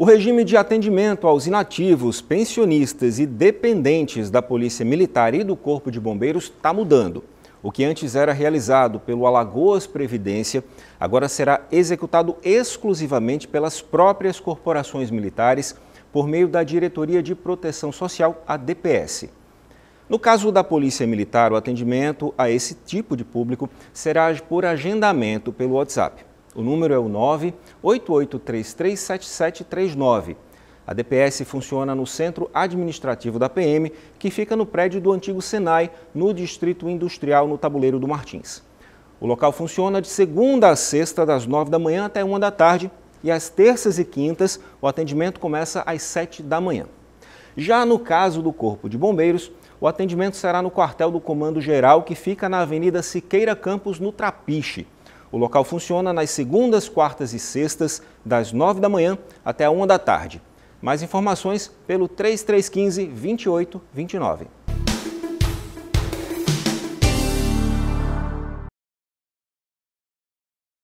O regime de atendimento aos inativos, pensionistas e dependentes da Polícia Militar e do Corpo de Bombeiros está mudando. O que antes era realizado pelo Alagoas Previdência, agora será executado exclusivamente pelas próprias corporações militares por meio da Diretoria de Proteção Social, a DPS. No caso da Polícia Militar, o atendimento a esse tipo de público será por agendamento pelo WhatsApp. O número é o 988337739. A DPS funciona no Centro Administrativo da PM, que fica no prédio do antigo Senai, no Distrito Industrial, no Tabuleiro do Martins. O local funciona de segunda a sexta, das nove da manhã até uma da tarde, e às terças e quintas o atendimento começa às sete da manhã. Já no caso do Corpo de Bombeiros, o atendimento será no quartel do Comando Geral, que fica na Avenida Siqueira Campos, no Trapiche. O local funciona nas segundas, quartas e sextas, das 9 da manhã até a 1 da tarde. Mais informações pelo 3315 2829.